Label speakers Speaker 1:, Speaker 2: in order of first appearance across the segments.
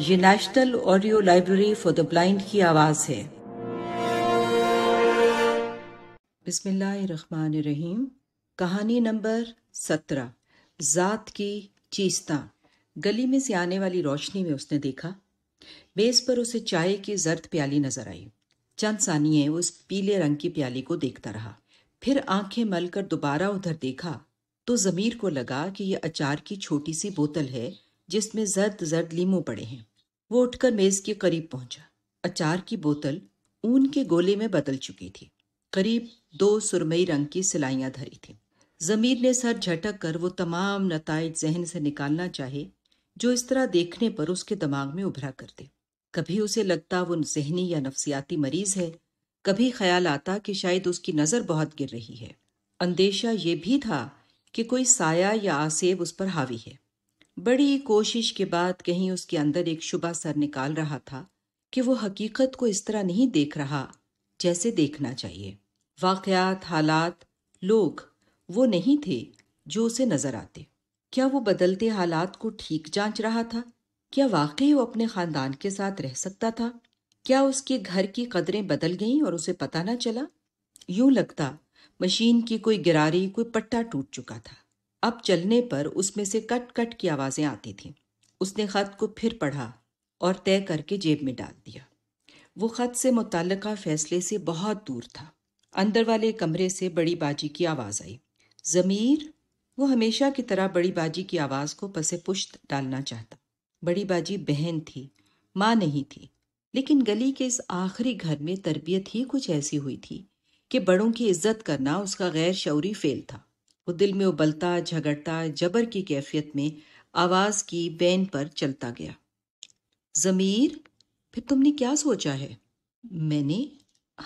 Speaker 1: ये national audio library for the blind की आवाज़ है रहीम कहानी नंबर सत्रह जात की चीस्ता गली में से आने वाली रोशनी में उसने देखा बेस पर उसे चाय की जर्द प्याली नजर आई चंद सानिए उस पीले रंग की प्याली को देखता रहा फिर आंखें मलकर दोबारा उधर देखा तो जमीर को लगा कि यह अचार की छोटी सी बोतल है जिसमें जर्द जर्द लीमू पड़े हैं वो उठकर मेज के करीब पहुंचा अचार की बोतल ऊन के गोले में बदल चुकी थी करीब दो सुरमई रंग की सिलाइयां धरी थी जमीर ने सर झटक कर वो तमाम नतज जहन से निकालना चाहे जो इस तरह देखने पर उसके दिमाग में उभरा करते कभी उसे लगता वो जहनी या नफसियाती मरीज है कभी ख्याल आता कि शायद उसकी नज़र बहुत गिर रही है अंदेशा ये भी था कि कोई साया या आसेब उस पर हावी है बड़ी कोशिश के बाद कहीं उसके अंदर एक शुबा सर निकाल रहा था कि वो हकीकत को इस तरह नहीं देख रहा जैसे देखना चाहिए वाकयात हालात लोग वो नहीं थे जो उसे नजर आते क्या वो बदलते हालात को ठीक जांच रहा था क्या वाकई वो अपने खानदान के साथ रह सकता था क्या उसके घर की कदरें बदल गईं और उसे पता ना चला यूं लगता मशीन की कोई गिरारी कोई पट्टा टूट चुका था अब चलने पर उसमें से कट कट की आवाज़ें आती थीं उसने ख़त को फिर पढ़ा और तय करके जेब में डाल दिया वो ख़त से मुतल फैसले से बहुत दूर था अंदर वाले कमरे से बड़ी बाजी की आवाज़ आई ज़मीर वो हमेशा की तरह बड़ी बाजी की आवाज़ को पसे पुश्त डालना चाहता बड़ी बाजी बहन थी माँ नहीं थी लेकिन गली के इस आखिरी घर में तरबियत ही कुछ ऐसी हुई थी कि बड़ों की इज्जत करना उसका गैर शौरी फेल था वो दिल में उबलता झगड़ता जबर की कैफियत में आवाज की बैन पर चलता गया जमीर फिर तुमने क्या सोचा है मैंने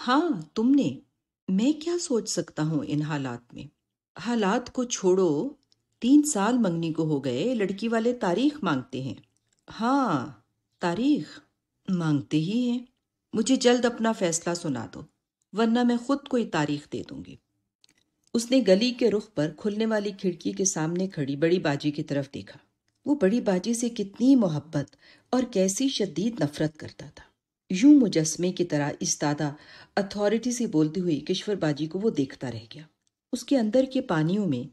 Speaker 1: हाँ तुमने मैं क्या सोच सकता हूँ इन हालात में हालात को छोड़ो तीन साल मंगनी को हो गए लड़की वाले तारीख मांगते हैं हाँ तारीख मांगते ही हैं मुझे जल्द अपना फैसला सुना दो वरना मैं खुद कोई तारीख दे दूंगी उसने गली के रुख पर खुलने वाली खिड़की के सामने खड़ी बड़ी बाजी की तरफ देखा वो बड़ी बाजी से कितनी मोहब्बत और कैसी शदीद नफरत करता था यूं मुजस्मे की तरह इस दादा अथॉरिटी से बोलती हुई किश्वर बाजी को वो देखता रह गया उसके अंदर के पानियों में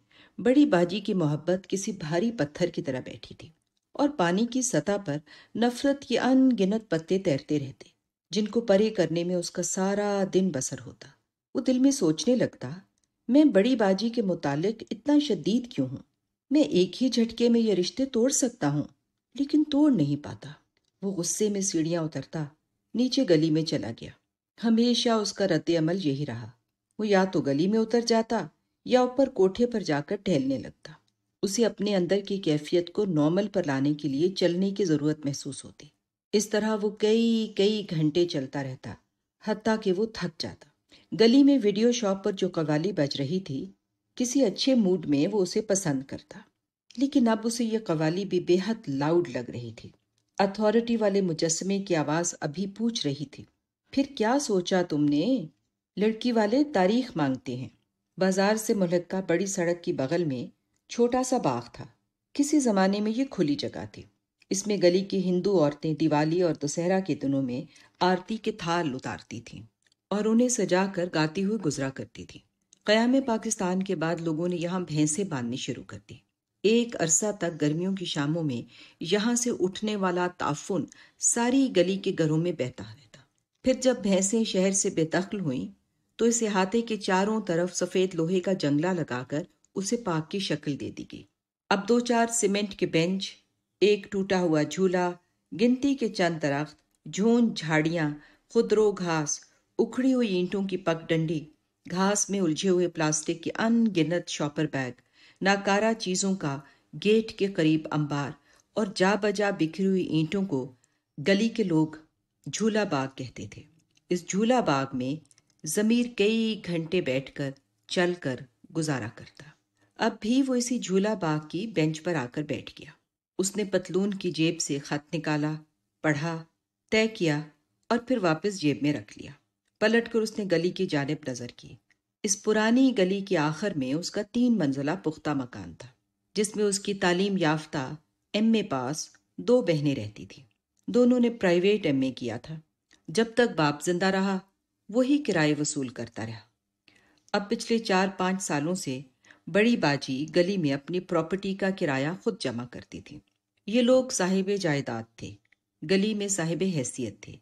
Speaker 1: बड़ी बाजी की मोहब्बत किसी भारी पत्थर की तरह बैठी थी और पानी की सतह पर नफरत के अनगिनत पत्ते तैरते रहते जिनको परे करने में उसका सारा दिन बसर होता वो दिल में सोचने लगता मैं बड़ी बाजी के मुतालिक इतना शदीद क्यों हूँ मैं एक ही झटके में ये रिश्ते तोड़ सकता हूँ लेकिन तोड़ नहीं पाता वो गुस्से में सीढ़ियाँ उतरता नीचे गली में चला गया हमेशा उसका रद्द अमल यही रहा वो या तो गली में उतर जाता या ऊपर कोठे पर जाकर टहलने लगता उसे अपने अंदर की कैफियत को नॉर्मल पर लाने के लिए चलने की ज़रूरत महसूस होती इस तरह वो कई कई घंटे चलता रहता हती कि वो थक जाता गली में वीडियो शॉप पर जो कवाली बज रही थी किसी अच्छे मूड में वो उसे पसंद करता लेकिन अब उसे यह कवाली भी बेहद लाउड लग रही थी अथॉरिटी वाले मुजस्मे की आवाज अभी पूछ रही थी फिर क्या सोचा तुमने लड़की वाले तारीख मांगते हैं बाजार से मुलक्का बड़ी सड़क की बगल में छोटा सा बाग था किसी जमाने में ये खुली जगह थी इसमें गली की हिंदू औरतें दिवाली और दशहरा के दिनों में आरती के थाल उतारती थीं और उन्हें सजा कर गाती हुई गुजरा करती थी कयाम पाकिस्तान के बाद लोगों ने यहाँ भैंसें बांधनी शुरू कर दी एक अरसा तक गर्मियों की शामों में यहाँ से उठने वाला ताफुन सारी गली के घरों में बहता रहता फिर जब भैंसें शहर से बेदखल हुईं तो इस अहाते के चारों तरफ सफ़ेद लोहे का जंगला लगाकर उसे पाक की शक्ल दे दी गई अब दो चार सीमेंट के बेंच एक टूटा हुआ झूला गिनती के चंद दरख्त झूं झाड़ियाँ खुदरो घास उखड़ी हुई ईंटों की पगडंडी घास में उलझे हुए प्लास्टिक के अनगिनत शॉपर बैग नाकारा चीजों का गेट के करीब अंबार और जा बजा बिखरी हुई ईंटों को गली के लोग झूला बाग कहते थे इस झूला बाग में जमीर कई घंटे बैठकर चलकर गुजारा करता अब भी वो इसी झूला बाग की बेंच पर आकर बैठ गया उसने पतलून की जेब से खत निकाला पढ़ा तय किया और फिर वापस जेब में रख लिया पलट कर उसने गली की जानब नजर की इस पुरानी गली के आखिर में उसका तीन मंजिला पुख्ता मकान था जिसमें उसकी तालीम याफ्ता एम ए पास दो बहनें रहती थी दोनों ने प्राइवेट एम ए किया था जब तक बाप जिंदा रहा वही किराए वसूल करता रहा अब पिछले चार पाँच सालों से बड़ी बाजी गली में अपनी प्रॉपर्टी का किराया खुद जमा करती थी ये लोग साहिब जायदाद थे गली में साहिब हैसियत थे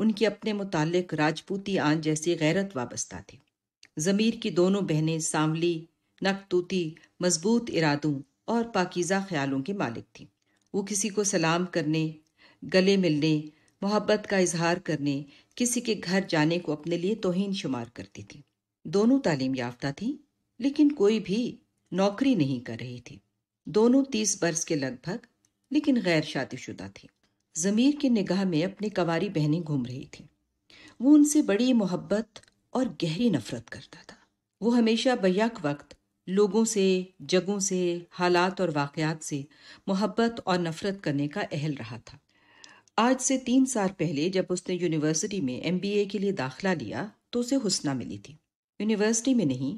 Speaker 1: उनके अपने मुतालिक राजपूती आन जैसी गैरत वाबस्ता थी ज़मीर की दोनों बहनें सांवली नकतूती मजबूत इरादों और पाकिज़ा ख्यालों के मालिक थीं वो किसी को सलाम करने गले मिलने मोहब्बत का इजहार करने किसी के घर जाने को अपने लिए तोहन शुमार करती थी दोनों तालीम याफ्ता थीं लेकिन कोई भी नौकरी नहीं कर रही थी दोनों तीस बरस के लगभग लेकिन गैर शादीशुदा थी ज़मीर की निगाह में अपनी कवारी बहनें घूम रही थीं वो उनसे बड़ी मोहब्बत और गहरी नफरत करता था वो हमेशा बैक वक्त लोगों से जगहों से हालात और वाक़ात से मोहब्बत और नफरत करने का अहल रहा था आज से तीन साल पहले जब उसने यूनिवर्सिटी में एम के लिए दाखिला लिया तो उसे हुसना मिली थी यूनिवर्सिटी में नहीं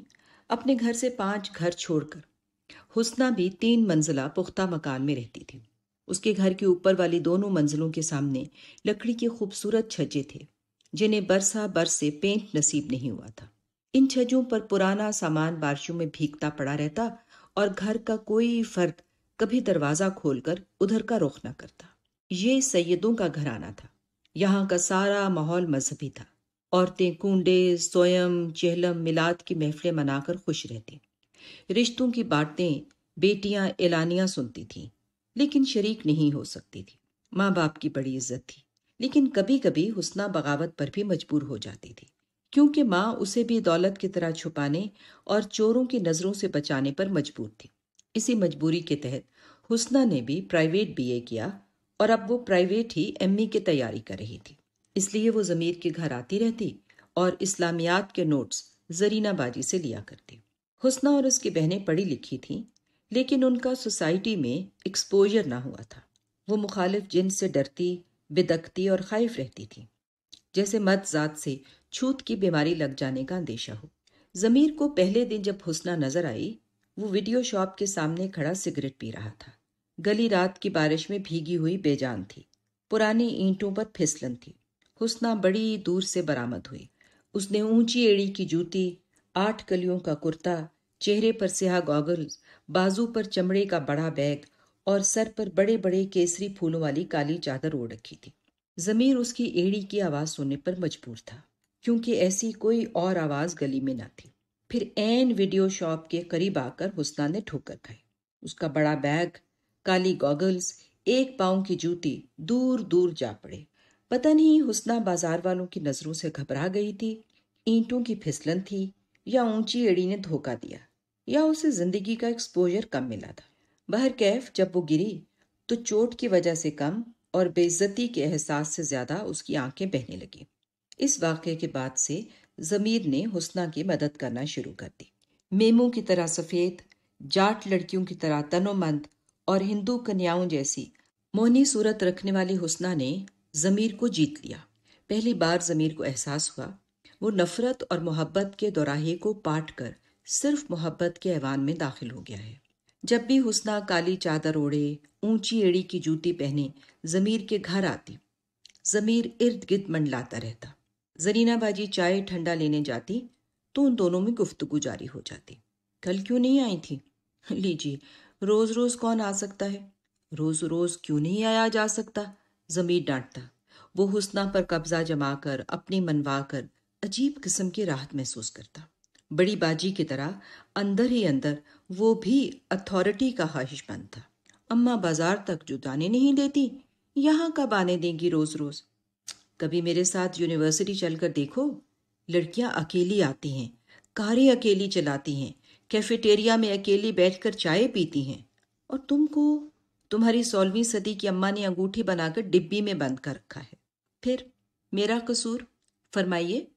Speaker 1: अपने घर से पांच घर छोड़कर हुसना भी तीन मंजिला पुख्ता मकान में रहती थी उसके घर के ऊपर वाली दोनों मंजिलों के सामने लकड़ी के खूबसूरत छज्जे थे जिन्हें बरसा बरस से पेंट नसीब नहीं हुआ था इन छज्जों पर पुराना सामान बारिशों में भीगता पड़ा रहता और घर का कोई फर्द कभी दरवाजा खोलकर उधर का रुख न करता ये सैयदों का घराना था यहाँ का सारा माहौल मजहबी था औरतें कूडे स्वयं चेहलम मिलाद की महफिलें मनाकर खुश रहती रिश्तों की बातें बेटियां एलानियां सुनती थीं लेकिन शरीक नहीं हो सकती थी माँ बाप की बड़ी इज्जत थी लेकिन कभी कभी हुसना बगावत पर भी मजबूर हो जाती थी क्योंकि माँ उसे भी दौलत की तरह छुपाने और चोरों की नज़रों से बचाने पर मजबूर थी इसी मजबूरी के तहत हुसना ने भी प्राइवेट बीए किया और अब वो प्राइवेट ही एम की तैयारी कर रही थी इसलिए वो ज़मीर के घर आती रहती और इस्लामियात के नोट्स जरीनाबाजी से लिया करती हुसना और उसकी बहनें पढ़ी लिखी थीं लेकिन उनका सोसाइटी में एक्सपोजर ना हुआ था वो मुखालिफ जिन से डरती बिदकती और खाइफ रहती थी जैसे मत जात से छूत की बीमारी लग जाने का अंदेशा हो जमीर को पहले दिन जब हुसना नजर आई वो वीडियो शॉप के सामने खड़ा सिगरेट पी रहा था गली रात की बारिश में भीगी हुई बेजान थी पुरानी ईंटों पर फिसलन थी हुसना बड़ी दूर से बरामद हुई उसने ऊंची एड़ी की जूती आठ कलियों का कुर्ता चेहरे पर सिया गॉगल्स बाजू पर चमड़े का बड़ा बैग और सर पर बड़े बड़े केसरी फूलों वाली काली चादर ओढ़ रखी थी जमीर उसकी एड़ी की आवाज़ सुनने पर मजबूर था क्योंकि ऐसी कोई और आवाज़ गली में ना थी फिर एन वीडियो शॉप के करीब आकर हुसना ने ठोकर खाई उसका बड़ा बैग काली गॉगल्स एक पाँव की जूती दूर दूर जा पड़े पता नहीं हुसना बाजार वालों की नज़रों से घबरा गई थी ईंटों की फिसलन थी या ऊंची एड़ी ने धोखा दिया या उसे जिंदगी का एक्सपोजर कम मिला था बहर कैफ जब वो गिरी तो चोट की वजह से कम और बेइज्जती के एहसास से ज्यादा उसकी आंखें बहने लगी इस वाक़े के बाद से जमीर ने हुसना की मदद करना शुरू कर दी मेमू की तरह सफ़ेद जाट लड़कियों की तरह तनोमंद और हिंदू कन्याओं जैसी मोहनी सूरत रखने वाली हुसना ने जमीर को जीत लिया पहली बार जमीर को एहसास हुआ वो नफरत और मोहब्बत के दौराहे को पाट कर सिर्फ मोहब्बत के ऐवान में दाखिल हो गया है जब भी हुसना काली चादर ओढ़े ऊंची एड़ी की जूती पहने ज़मीर के घर आती ज़मीर इर्द गिर्द मंडलाता रहता जरीना बाजी चाय ठंडा लेने जाती तो उन दोनों में गुफ्तगु जारी हो जाती कल क्यों नहीं आई थी लीजिए रोज़ रोज़ कौन आ सकता है रोज़ रोज़ क्यों नहीं आया जा सकता ज़मीर डांटता वो हुसना पर कब्ज़ा जमा कर अपनी मनवा कर अजीब किस्म की राहत महसूस करता बड़ी बाजी की तरह अंदर ही अंदर वो भी अथॉरिटी का ख्वाहिशमंद था अम्मा बाजार तक दाने नहीं देती यहाँ कब आने देंगी रोज रोज कभी मेरे साथ यूनिवर्सिटी चलकर देखो लड़कियाँ अकेली आती हैं कारें अकेली चलाती हैं कैफेटेरिया में अकेली बैठकर चाय पीती हैं और तुमको तुम्हारी सोलहवीं सदी की अम्मा ने अंगूठी बनाकर डिब्बी में बंद कर रखा है फिर मेरा कसूर फरमाइए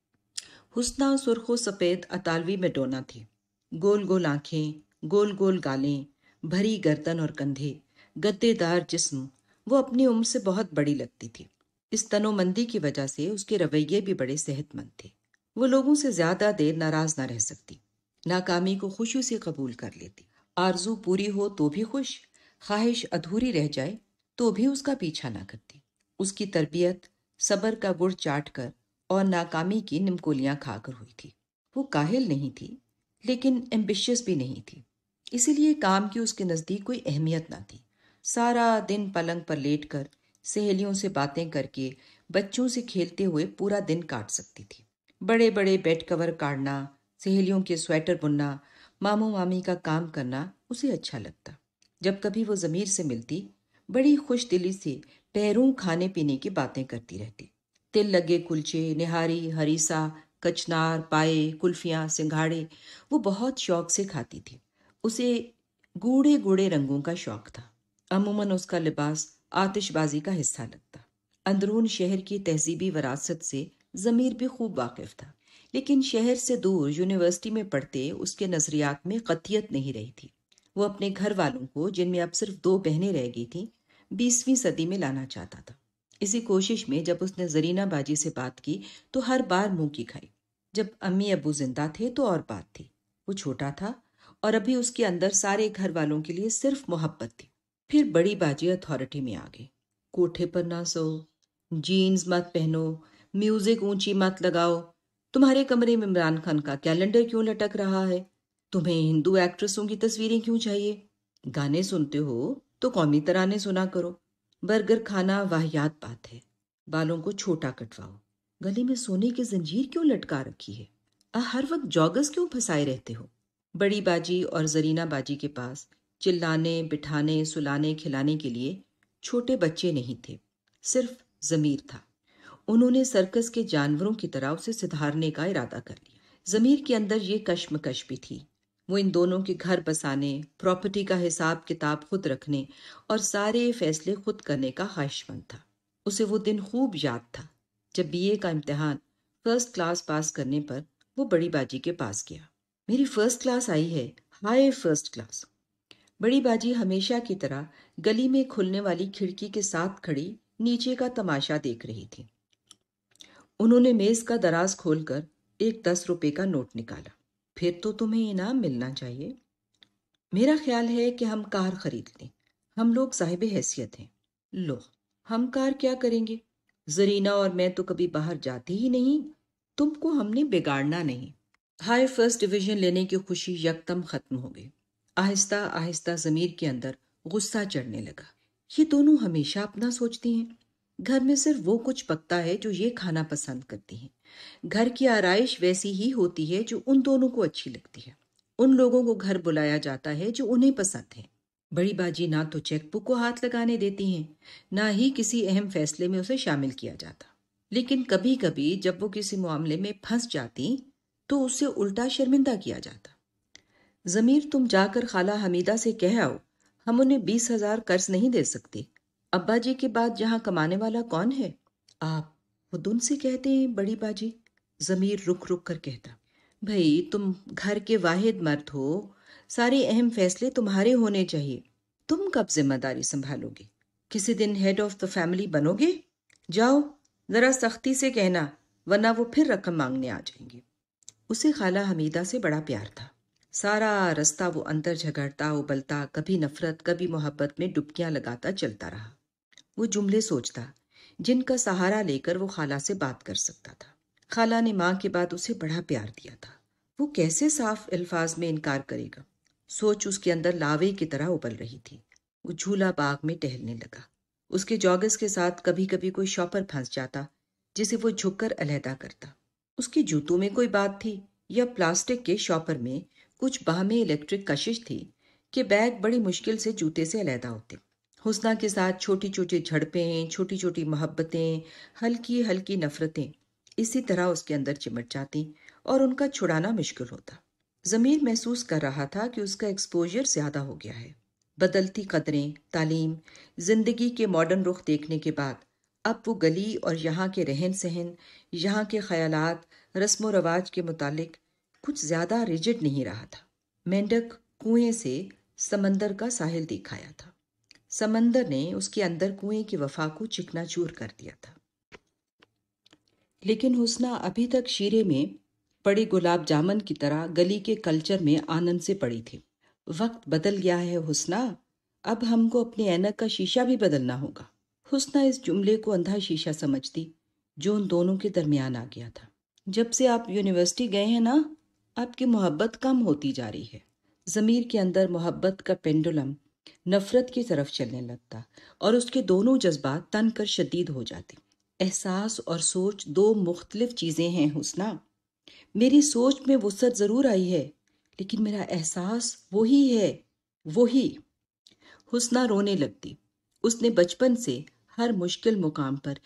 Speaker 1: हुसना सुरखो सफ़ेद अतालवी मेडोना थी गोल गोल आंखें गोल गोल गालें भरी गर्दन और कंधे गद्देदार जिस्म वो अपनी उम्र से बहुत बड़ी लगती थी इस तनोमंदी की वजह से उसके रवैये भी बड़े सेहतमंद थे वो लोगों से ज्यादा देर नाराज ना रह सकती नाकामी को खुशी से कबूल कर लेती आरजू पूरी हो तो भी खुश ख्वाहिश अधूरी रह जाए तो भी उसका पीछा ना करती उसकी तरबियत सबर का गुड़ चाट कर और नाकामी की निमकोलियां खाकर हुई थी वो काहिल नहीं थी लेकिन एम्बिशियस भी नहीं थी इसीलिए काम की उसके नज़दीक कोई अहमियत ना थी सारा दिन पलंग पर लेट कर सहेलियों से बातें करके बच्चों से खेलते हुए पूरा दिन काट सकती थी बड़े बड़े बेड कवर काटना सहेलियों के स्वेटर बुनना मामू मामी का काम करना उसे अच्छा लगता जब कभी वो ज़मीर से मिलती बड़ी खुश दिली से पैरों खाने पीने की बातें करती रहती तिल लगे कुलचे निहारी हरीसा कचनार पाए कुल्फियाँ सिंघाड़े वो बहुत शौक से खाती थी उसे गूढ़े गूढ़े रंगों का शौक था अमूमन उसका लिबास आतिशबाजी का हिस्सा लगता अंदरून शहर की तहजीबी वरासत से जमीर भी खूब वाकिफ था लेकिन शहर से दूर यूनिवर्सिटी में पढ़ते उसके नज़रियात में कतियत नहीं रही थी वो अपने घर वालों को जिनमें अब सिर्फ दो बहनें रह गई थीं बीसवीं सदी में लाना चाहता था इसी कोशिश में जब उसने जरीना बाजी से बात की तो हर बार मुंह की खाई जब अम्मी अबू जिंदा थे तो और बात थी वो छोटा था और अभी उसके अंदर सारे घर वालों के लिए सिर्फ मोहब्बत थी फिर बड़ी बाजी अथॉरिटी में आ गई कोठे पर ना सो जीन्स मत पहनो म्यूजिक ऊंची मत लगाओ तुम्हारे कमरे में इमरान खान का कैलेंडर क्यों लटक रहा है तुम्हें हिंदू एक्ट्रेसों की तस्वीरें क्यों चाहिए गाने सुनते हो तो कौमी तराने सुना करो बर्गर खाना वाहियात बात है बालों को छोटा कटवाओ गले में सोने की जंजीर क्यों लटका रखी है आ हर वक्त जॉगस क्यों फंसाए रहते हो बड़ी बाजी और जरीना बाजी के पास चिल्लाने बिठाने सुलाने खिलाने के लिए छोटे बच्चे नहीं थे सिर्फ जमीर था उन्होंने सर्कस के जानवरों की तरह उसे सुधारने का इरादा कर लिया जमीर के अंदर ये कश्मकश भी थी वो इन दोनों के घर बसाने प्रॉपर्टी का हिसाब किताब खुद रखने और सारे फैसले खुद करने का ख्वाहिशमंद था उसे वो दिन खूब याद था जब बीए का इम्तहान फर्स्ट क्लास पास करने पर वो बड़ी बाजी के पास गया मेरी फर्स्ट क्लास आई है हाय फर्स्ट क्लास बड़ी बाजी हमेशा की तरह गली में खुलने वाली खिड़की के साथ खड़ी नीचे का तमाशा देख रही थी उन्होंने मेज का दराज खोलकर एक दस रुपए का नोट निकाला फिर तो तुम्हें इनाम मिलना चाहिए मेरा ख्याल है कि हम कार खरीद लें हम लोग साहिब हैसियत हैं लो हम कार क्या करेंगे जरीना और मैं तो कभी बाहर जाती ही नहीं तुमको हमने बिगाड़ना नहीं हाई फर्स्ट डिवीजन लेने की खुशी यकदम खत्म हो गई आहिस्ता आहिस्ता जमीर के अंदर गुस्सा चढ़ने लगा ये दोनों हमेशा अपना सोचती हैं घर में सिर्फ वो कुछ पकता है जो ये खाना पसंद करती हैं घर की आरइश वैसी ही होती है जो उन दोनों को अच्छी लगती है उन लोगों को घर बुलाया जाता है जो उन्हें पसंद है बड़ी बाजी ना तो चेकबुक को हाथ लगाने देती हैं ना ही किसी अहम फैसले में उसे शामिल किया जाता लेकिन कभी कभी जब वो किसी मामले में फंस जाती तो उससे उल्टा शर्मिंदा किया जाता ज़मीर तुम जाकर खाला हमीदा से कह आओ हम उन्हें बीस हजार कर्ज नहीं दे सकते अब्बा जी के बाद जहां कमाने वाला कौन है आप हुदुन से कहते हैं बड़ी बाजी जमीर रुक रुक कर कहता भाई तुम घर के वाहिद मर्द हो सारे अहम फैसले तुम्हारे होने चाहिए तुम कब जिम्मेदारी संभालोगे किसी दिन हेड ऑफ द फैमिली बनोगे जाओ जरा सख्ती से कहना वरना वो फिर रकम मांगने आ जाएंगे उसे खाला हमीदा से बड़ा प्यार था सारा रास्ता वो अंदर झगड़ता उबलता कभी नफरत कभी मोहब्बत में डुबकियां लगाता चलता रहा वो जुमले सोचता जिनका सहारा लेकर वो खाला से बात कर सकता था खाला ने माँ के बाद उसे बड़ा प्यार दिया था वो कैसे साफ अल्फाज में इनकार करेगा सोच उसके अंदर लावे की तरह उबल रही थी वो झूला बाग में टहलने लगा उसके जॉगस के साथ कभी कभी कोई शॉपर फंस जाता जिसे वो झुककर अलहदा करता उसके जूतों में कोई बात थी या प्लास्टिक के शॉपर में कुछ बाह में इलेक्ट्रिक कशिश थी कि बैग बड़ी मुश्किल से जूते से अलहदा होते हुसना के साथ छोटी छोटी झड़पें छोटी छोटी मोहब्बतें हल्की हल्की नफरतें इसी तरह उसके अंदर चिमट जाती और उनका छुड़ाना मुश्किल होता जमीर महसूस कर रहा था कि उसका एक्सपोजर ज्यादा हो गया है बदलती कदरें तालीम जिंदगी के मॉडर्न रुख देखने के बाद अब वो गली और यहाँ के रहन सहन यहाँ के ख्याल रस्म रवाज के मुतालिक कुछ ज़्यादा रिजिड नहीं रहा था मेंढक कुएं से समंदर का साहिल दिखाया था समंदर ने उसके अंदर कुएं की वफा को चिकना चूर कर दिया था लेकिन हुसना अभी तक शीरे में पड़े गुलाब जामन की तरह गली के कल्चर में आनंद से पड़ी थी वक्त बदल गया है हुसना अब हमको अपने ऐनक का शीशा भी बदलना होगा हुसना इस जुमले को अंधा शीशा समझती जो उन दोनों के दरमियान आ गया था जब से आप यूनिवर्सिटी गए हैं ना आपकी मोहब्बत कम होती जा रही है ज़मीर के अंदर मोहब्बत का पेंडुलम नफरत की तरफ चलने लगता और उसके दोनों जज्बात तन कर शदीद हो जाते एहसास और सोच दो मुख्तलिफ चीज़ें हैं हुसना मेरी सोच में वसत ज़रूर आई है लेकिन मेरा एहसास वही है वही हुसना रोने लगती उसने बचपन से हर मुश्किल मुकाम पर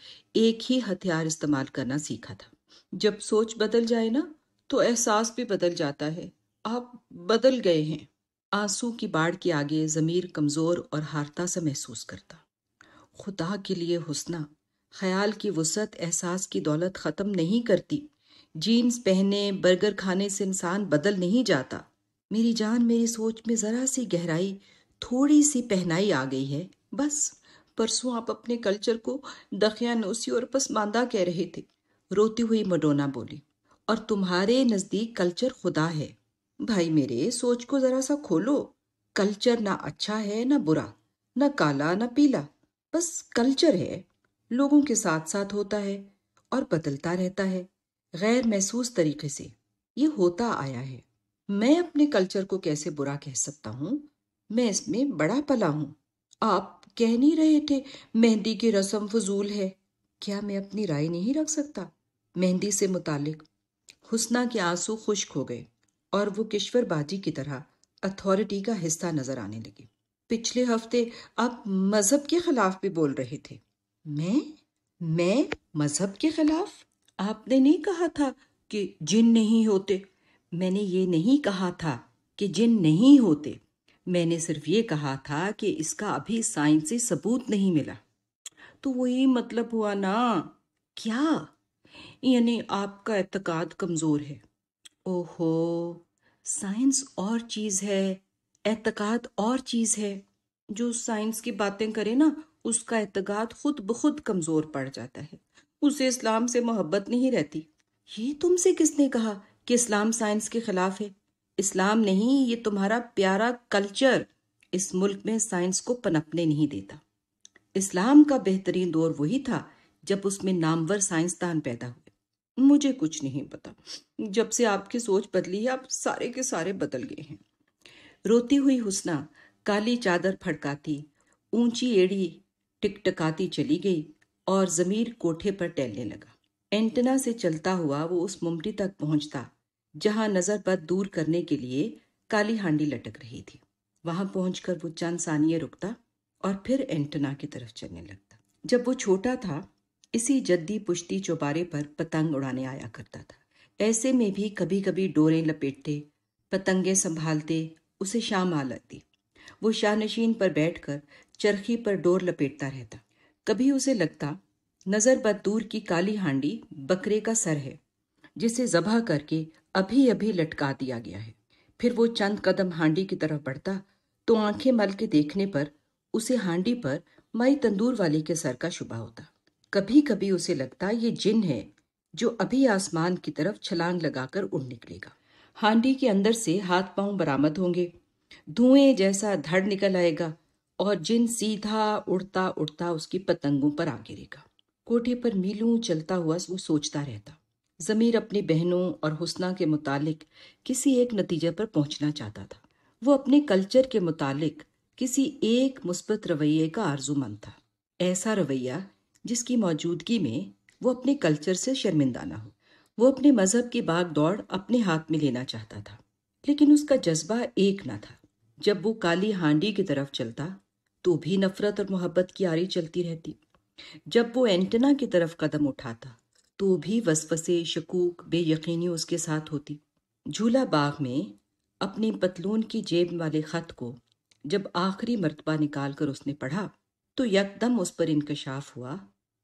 Speaker 1: एक ही हथियार इस्तेमाल करना सीखा था जब सोच बदल जाए ना तो एहसास भी बदल जाता है आप बदल गए हैं आंसू की बाढ़ के आगे ज़मीर कमज़ोर और हारता सा महसूस करता खुदा के लिए हुसना ख्याल की वसत एहसास की दौलत ख़त्म नहीं करती जीन्स पहने बर्गर खाने से इंसान बदल नहीं जाता मेरी जान मेरी सोच में ज़रा सी गहराई थोड़ी सी पहनाई आ गई है बस परसों आप अपने कल्चर को नोसी और पसमानदा कह रहे थे रोती हुई मडोना बोली और तुम्हारे नज़दीक कल्चर खुदा है भाई मेरे सोच को जरा सा खोलो कल्चर ना अच्छा है ना बुरा ना काला ना पीला बस कल्चर है लोगों के साथ साथ होता है और बदलता रहता है गैर महसूस तरीके से ये होता आया है मैं अपने कल्चर को कैसे बुरा कह सकता हूँ मैं इसमें बड़ा पला हूँ आप कह नहीं रहे थे मेहंदी की रस्म फजूल है क्या मैं अपनी राय नहीं रख सकता मेहंदी से मुतालिक हुसना के आंसू खुश्क हो गए और वो किश्वर बाजी की तरह अथॉरिटी का हिस्सा नजर आने लगे पिछले हफ्ते आप मजहब के खिलाफ भी बोल रहे थे मैं मैं मजहब के खिलाफ आपने नहीं कहा था कि जिन नहीं होते मैंने ये नहीं कहा था कि जिन नहीं होते मैंने सिर्फ ये कहा था कि इसका अभी साइंस से सबूत नहीं मिला तो वही मतलब हुआ ना क्या यानी आपका एतकाद कमज़ोर है ओहो साइंस और चीज है एतकाद और चीज है जो साइंस की बातें करे ना उसका एतकाद खुद ब खुद कमजोर पड़ जाता है उसे इस्लाम से मोहब्बत नहीं रहती ये तुमसे किसने कहा कि इस्लाम साइंस के खिलाफ है इस्लाम नहीं ये तुम्हारा प्यारा कल्चर इस मुल्क में साइंस को पनपने नहीं देता इस्लाम का बेहतरीन दौर वही था जब उसमें नामवर साइंसदान पैदा हुए मुझे कुछ नहीं पता जब से आपकी सोच बदली है आप सारे के सारे बदल गए हैं रोती हुई हुसना काली चादर फड़काती ऊंची एड़ी टिकटकाती चली गई और जमीर कोठे पर टहलने लगा एंटना से चलता हुआ वो उस मुमटी तक पहुंचता जहां नजरबद दूर करने के लिए काली हांडी लटक रही थी वहां पहुंचकर वो चंद सानिए रुकता और फिर एंटना की तरफ चलने लगता जब वो छोटा था इसी जद्दी पुश्ती चौबारे पर पतंग उड़ाने आया करता था ऐसे में भी कभी कभी डोरे लपेटते पतंगे संभालते उसे शाम आ लगती वो शाहनशीन पर बैठकर चरखी पर डोर लपेटता रहता कभी उसे लगता नजर बदूर की काली हांडी बकरे का सर है जिसे जबह करके अभी अभी लटका दिया गया है फिर वो चंद कदम हांडी की तरफ बढ़ता तो आंखें मल के देखने पर उसे हांडी पर मई तंदूर वाले के सर का शुभा होता कभी कभी उसे लगता ये जिन है जो अभी आसमान की तरफ छलांग लगाकर उड़ निकलेगा हांडी के अंदर से हाथ पांव बरामद होंगे धुएं जैसा धड़ निकल आएगा और जिन सीधा उड़ता उड़ता उसकी पतंगों पर आ गिरेगा कोठे पर मीलू चलता हुआ वो सोचता रहता जमीर अपनी बहनों और हुसना के मुतालिक किसी एक नतीजे पर पहुंचना चाहता था वो अपने कल्चर के मुतालिक किसी एक मुस्बत रवैये का आरजूमंद था ऐसा रवैया जिसकी मौजूदगी में वो अपने कल्चर से शर्मिंदा ना हो वो अपने मज़हब की बाग दौड़ अपने हाथ में लेना चाहता था लेकिन उसका जज्बा एक ना था जब वो काली हांडी की तरफ चलता तो भी नफरत और मोहब्बत की आरी चलती रहती जब वो एंटना की तरफ कदम उठाता तो भी वसवसे शकूक बेयकीनी उसके साथ होती झूला बाग में अपनी पतलून की जेब वाले खत को जब आखिरी मरतबा निकाल कर उसने पढ़ा तो यकदम उस पर इंकशाफ हुआ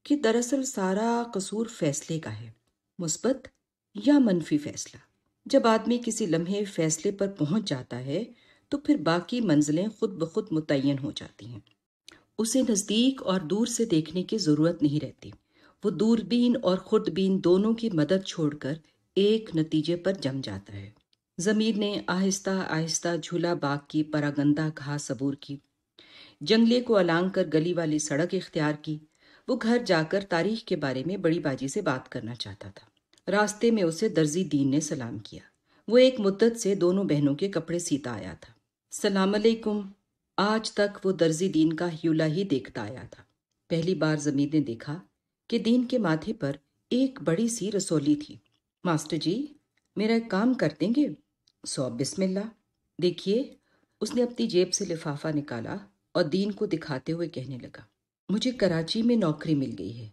Speaker 1: कि दरअसल सारा कसूर फैसले का है मुस्बत या मनफी फैसला जब आदमी किसी लम्हे फैसले पर पहुंच जाता है तो फिर बाकी मंजिलें खुद ब खुद मुतन हो जाती हैं उसे नज़दीक और दूर से देखने की ज़रूरत नहीं रहती वो दूरबीन और ख़ुदबीन दोनों की मदद छोड़कर एक नतीजे पर जम जाता है ज़मीर ने आहिस्ता आहिस्ता झूला बाग की परागंदा घास सबूर की जंगले को अलांग कर गली वाली सड़क इख्तियार की वो घर जाकर तारीख के बारे में बड़ी बाजी से बात करना चाहता था रास्ते में उसे दर्जी दीन ने सलाम किया वो एक मुद्दत से दोनों बहनों के कपड़े सीता आया था सलाम अलैकुम आज तक वो दर्जी दीन का ह्यूला ही देखता आया था पहली बार जमीन ने देखा कि दीन के माथे पर एक बड़ी सी रसोली थी मास्टर जी मेरा एक काम कर देंगे सौ बिस्मिल्ला देखिए उसने अपनी जेब से लिफाफा निकाला और दीन को दिखाते हुए कहने लगा मुझे कराची में नौकरी मिल गई है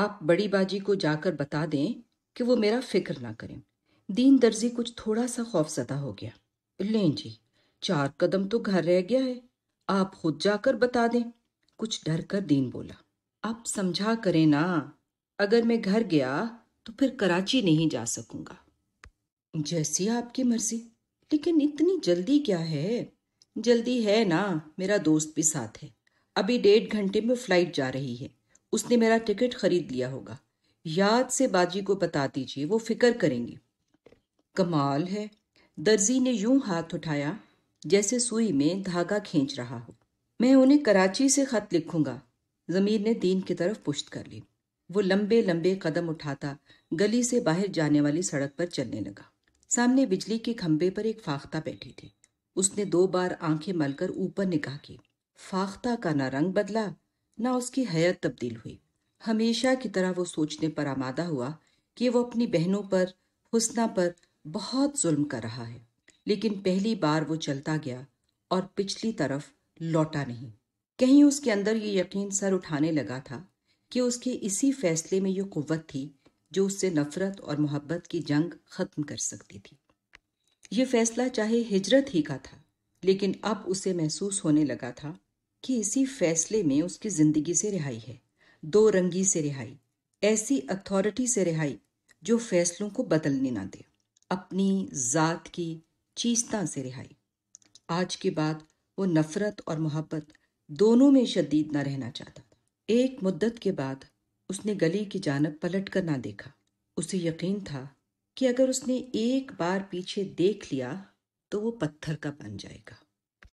Speaker 1: आप बड़ी बाजी को जाकर बता दें कि वो मेरा फिक्र ना करें दीन दर्जी कुछ थोड़ा सा खौफजदा हो गया लें जी चार कदम तो घर रह गया है आप खुद जाकर बता दें कुछ डर कर दीन बोला आप समझा करें ना अगर मैं घर गया तो फिर कराची नहीं जा सकूंगा जैसी आपकी मर्जी लेकिन इतनी जल्दी क्या है जल्दी है ना मेरा दोस्त भी साथ है अभी डेढ़ घंटे में फ्लाइट जा रही है उसने मेरा टिकट खरीद लिया होगा याद से बाजी को बता दीजिए वो फिक्र करेंगे कमाल है दर्जी ने यूं हाथ उठाया जैसे सुई में धागा खींच रहा हो मैं उन्हें कराची से खत लिखूंगा जमीर ने दीन की तरफ पुश्त कर ली वो लंबे लंबे कदम उठाता गली से बाहर जाने वाली सड़क पर चलने लगा सामने बिजली के खंभे पर एक फाख्ता बैठी थी उसने दो बार आंखें मलकर ऊपर निगाह की फाख्ता का ना रंग बदला ना उसकी हयत तब्दील हुई हमेशा की तरह वो सोचने पर आमादा हुआ कि वो अपनी बहनों पर हुसना पर बहुत जुल्म कर रहा है लेकिन पहली बार वो चलता गया और पिछली तरफ लौटा नहीं कहीं उसके अंदर ये यकीन सर उठाने लगा था कि उसके इसी फैसले में ये कुत थी जो उससे नफरत और मोहब्बत की जंग खत्म कर सकती थी ये फैसला चाहे हिजरत ही का था लेकिन अब उसे महसूस होने लगा था कि इसी फैसले में उसकी जिंदगी से रिहाई है दो रंगी से रिहाई ऐसी अथॉरिटी से रिहाई जो फैसलों को बदलने ना दे अपनी जात की चीजता से रिहाई आज के बाद वो नफरत और मोहब्बत दोनों में शदीद ना रहना चाहता एक मुद्दत के बाद उसने गली की जानब पलट कर ना देखा उसे यकीन था कि अगर उसने एक बार पीछे देख लिया तो वो पत्थर का बन जाएगा